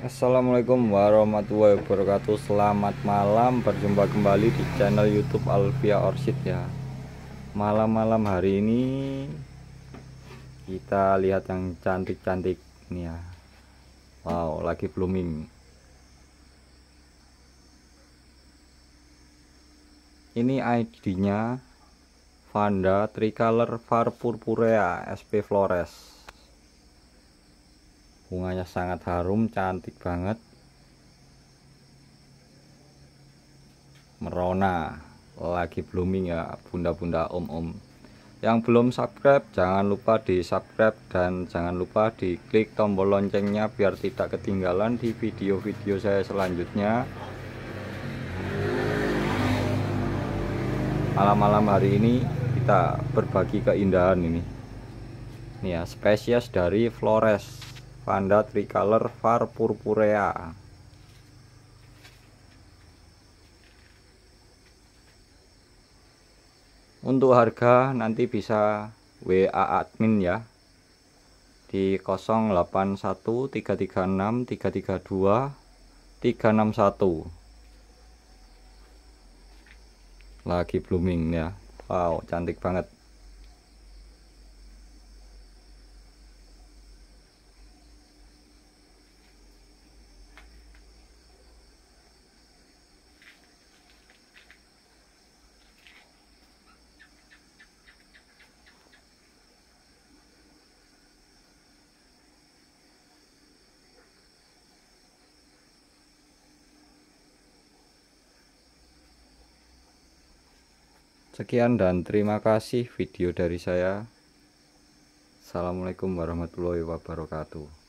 Assalamualaikum warahmatullahi wabarakatuh Selamat malam Berjumpa kembali di channel youtube Alvia Orsid ya Malam-malam hari ini Kita lihat yang cantik-cantik Ini ya Wow lagi blooming Ini ID nya Vanda Tricolor Var Purpurea SP Flores bunganya sangat harum cantik banget merona lagi blooming ya bunda-bunda om-om yang belum subscribe jangan lupa di subscribe dan jangan lupa di klik tombol loncengnya biar tidak ketinggalan di video-video saya selanjutnya malam-malam hari ini kita berbagi keindahan ini ini ya spesies dari Flores Panda tricolor var purpurea Untuk harga nanti bisa WA admin ya di 081336332361 lagi blooming ya Wow cantik banget Sekian dan terima kasih video dari saya. Assalamualaikum warahmatullahi wabarakatuh.